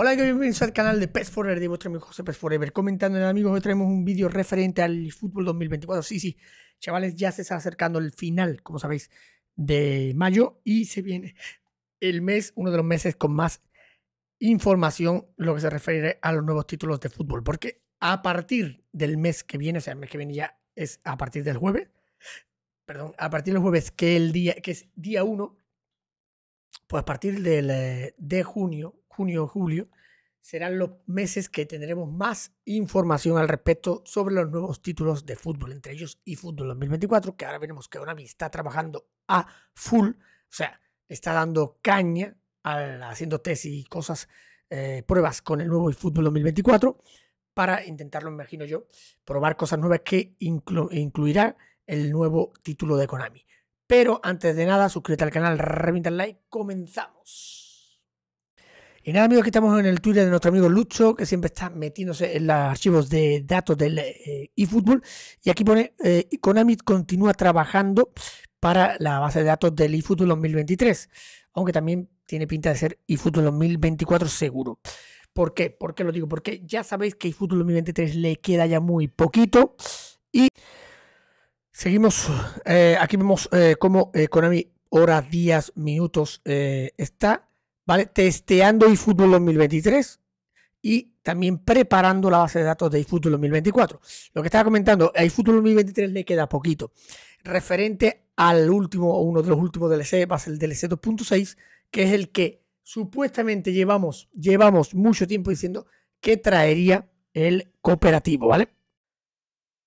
Hola, y bienvenidos al canal de Pets Forever, de vuestro amigo José Pets Forever. Comentando en amigos, hoy traemos un vídeo referente al fútbol 2024. Sí, sí, chavales, ya se está acercando el final, como sabéis, de mayo y se viene el mes, uno de los meses con más información, lo que se refiere a los nuevos títulos de fútbol. Porque a partir del mes que viene, o sea, el mes que viene ya es a partir del jueves, perdón, a partir del jueves, que, el día, que es día 1, pues a partir del, eh, de junio junio o julio, serán los meses que tendremos más información al respecto sobre los nuevos títulos de fútbol, entre ellos y Fútbol 2024, que ahora veremos que Onami está trabajando a full, o sea, está dando caña, al, haciendo tesis y cosas, eh, pruebas con el nuevo fútbol 2024 para intentarlo, imagino yo, probar cosas nuevas que incluirá el nuevo título de Konami. Pero antes de nada, suscríbete al canal, revienta el like, comenzamos. Y nada, amigos, aquí estamos en el Twitter de nuestro amigo Lucho, que siempre está metiéndose en los archivos de datos del eh, eFootball. y aquí pone, eh, Konami continúa trabajando para la base de datos del eFootball 2023, aunque también tiene pinta de ser eFootball 2024 seguro. ¿Por qué? ¿Por qué lo digo? Porque ya sabéis que eFootball 2023 le queda ya muy poquito y... Seguimos, eh, aquí vemos cómo Konami horas, días, minutos está ¿vale? Testeando iFootball 2023 y también preparando la base de datos de eFootball 2024. Lo que estaba comentando, a eFootball 2023 le queda poquito. Referente al último, o uno de los últimos DLC, va a ser el DLC 2.6, que es el que supuestamente llevamos, llevamos mucho tiempo diciendo que traería el cooperativo, ¿vale?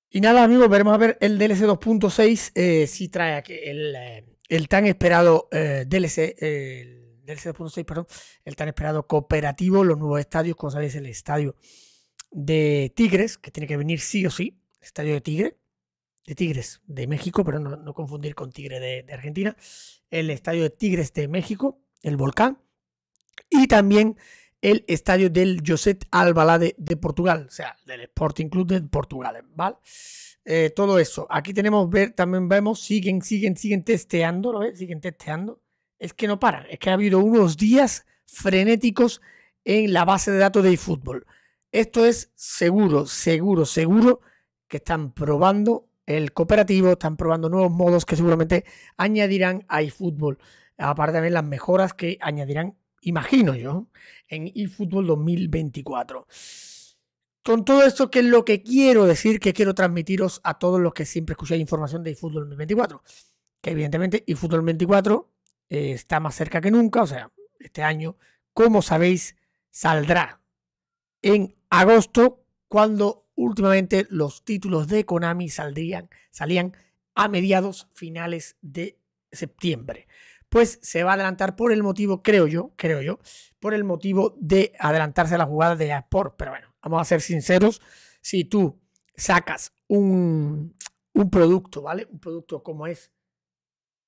Y nada, amigos, veremos a ver el DLC 2.6 eh, si trae el, eh, el, tan esperado eh, DLC, del 0.6, perdón, el tan esperado cooperativo, los nuevos estadios, como sabéis, el estadio de Tigres, que tiene que venir sí o sí, estadio de Tigres, de Tigres de México, pero no, confundir con Tigre de, Argentina, el estadio de Tigres de México, el Volcán, y también el estadio del José Albalade de Portugal, o sea, del Sporting Club de Portugal, ¿vale? Eh, todo eso. Aquí tenemos, ver, también vemos, siguen, siguen, siguen testeando, ¿lo Siguen testeando es que no paran, es que ha habido unos días frenéticos en la base de datos de eFootball. Esto es seguro, seguro, seguro que están probando el cooperativo, están probando nuevos modos que seguramente añadirán a eFootball. Aparte también las mejoras que añadirán, imagino yo, en eFootball 2024. Con todo esto, ¿qué es lo que quiero decir? Que quiero transmitiros a todos los que siempre escucháis información de eFootball 2024. Que evidentemente eFootball 2024... Eh, está más cerca que nunca, o sea, este año, como sabéis, saldrá en agosto, cuando últimamente los títulos de Konami saldrían, salían a mediados finales de septiembre. Pues se va a adelantar por el motivo, creo yo, creo yo, por el motivo de adelantarse a la jugada de Sport. Pero bueno, vamos a ser sinceros, si tú sacas un, un producto, ¿vale? Un producto como es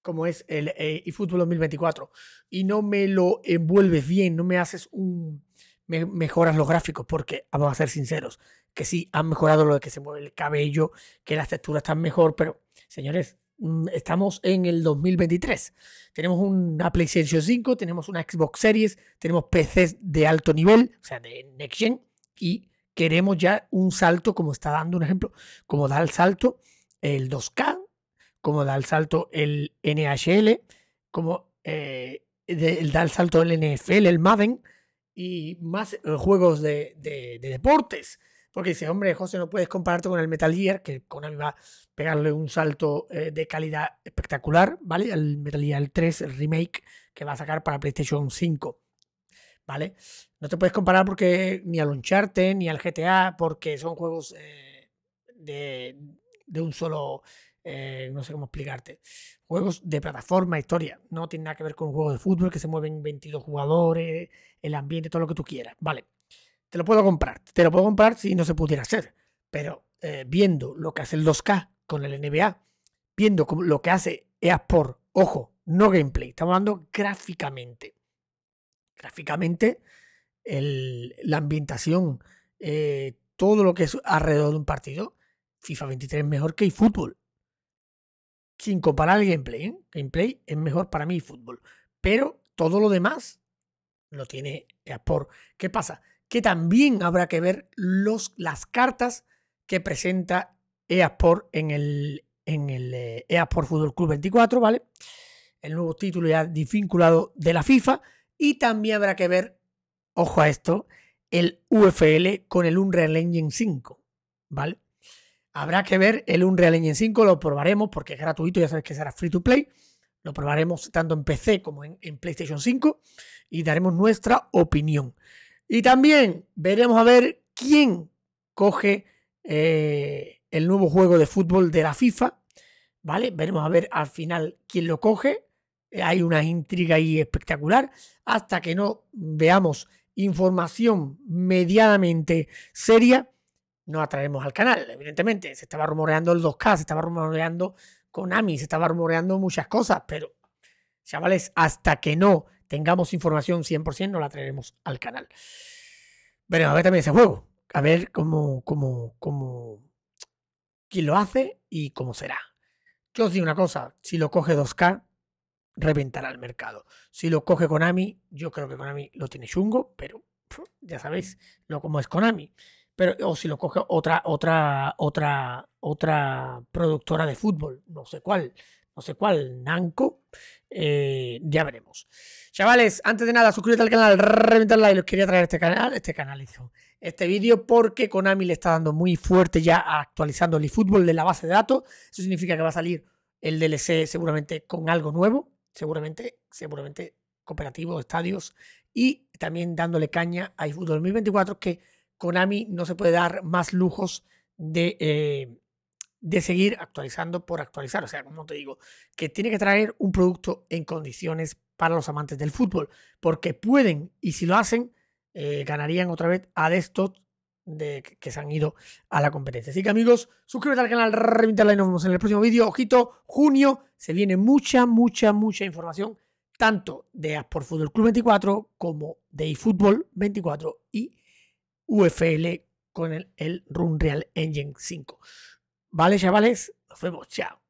como es el eh, eFootball 2024 y no me lo envuelves bien, no me haces un... mejoras los gráficos, porque vamos a ser sinceros, que sí, han mejorado lo de que se mueve el cabello, que las texturas están mejor, pero señores, mm, estamos en el 2023. Tenemos una PlayStation 5, tenemos una Xbox Series, tenemos PCs de alto nivel, o sea, de Next Gen, y queremos ya un salto como está dando un ejemplo, como da el salto el 2K, como da el salto el NHL, como eh, da el salto el NFL, el Madden, y más eh, juegos de, deportes. Porque dice, hombre, José, no puedes compararte con el Metal Gear, que con Konami va a pegarle un salto eh, de calidad espectacular, ¿vale? El Metal Gear 3 Remake que va a sacar para PlayStation 5, ¿vale? No te puedes comparar porque ni al Uncharted ni al GTA, porque son juegos de, de un solo eh, no sé cómo explicarte. Juegos de plataforma, historia. No tiene nada que ver con un juego de fútbol que se mueven 22 jugadores, el ambiente, todo lo que tú quieras. Vale, te lo puedo comprar. Te lo puedo comprar si no se pudiera hacer. Pero eh, viendo lo que hace el 2K con el NBA, viendo lo que hace EASport, ojo, no gameplay, estamos hablando gráficamente. Gráficamente, la ambientación, eh, todo lo que es alrededor de un partido, FIFA 23 es mejor que el fútbol sin para el gameplay. ¿eh? Gameplay es mejor para mí fútbol. Pero todo lo demás lo tiene Sports, eh, ¿Qué pasa? Que también habrá que ver los, las cartas que presenta Sports en el, en el eh, Fútbol Club 24, ¿vale? El nuevo título ya desvinculado de la FIFA. Y también habrá que ver, ojo a esto, el UFL con el Unreal Engine 5, ¿vale? Habrá que ver el Unreal Engine 5, lo probaremos porque es gratuito, ya sabes que será free to play. Lo probaremos tanto en PC como en, PlayStation 5 y daremos nuestra opinión. Y también veremos a ver quién coge eh, el nuevo juego de fútbol de la FIFA, ¿vale? Veremos a ver al final quién lo coge. Eh, hay una intriga ahí espectacular. Hasta que no veamos información medianamente seria, no atraemos al canal, evidentemente. Se estaba rumoreando el 2K, se estaba rumoreando Konami, se estaba rumoreando muchas cosas, pero chavales, hasta que no tengamos información 100%, no la traeremos al canal. Veremos a ver también ese juego, a ver cómo, cómo, cómo, quién lo hace y cómo será. Yo os digo una cosa, si lo coge 2K, reventará el mercado. Si lo coge Konami, yo creo que Konami lo tiene chungo, pero ya sabéis lo como es Konami o si lo coge otra otra otra otra productora de fútbol, no sé cuál, no sé cuál, Nanco, eh, ya veremos. Chavales, antes de nada, suscríbete al canal, reventar y los quería traer este canal, este canal hizo este vídeo porque Konami le está dando muy fuerte ya actualizando el eFootball de la base de datos, eso significa que va a salir el DLC seguramente con algo nuevo, seguramente, seguramente cooperativo, estadios y también dándole caña a eFootball 2024 que Konami no se puede dar más lujos eh, de, seguir actualizando por actualizar. O sea, como te digo, que tiene que traer un producto en condiciones para los amantes del fútbol, porque pueden, y si lo hacen, eh, ganarían otra vez a estos de que se han ido a la competencia. Así que amigos, suscríbete al canal, reventarla y nos vemos en el próximo vídeo. Ojito, junio se viene mucha, mucha, mucha información, tanto de Asport Fútbol Club 24 como de eFootball 24 UFL con el, Run Real Engine 5. Vale, chavales, nos vemos, chao.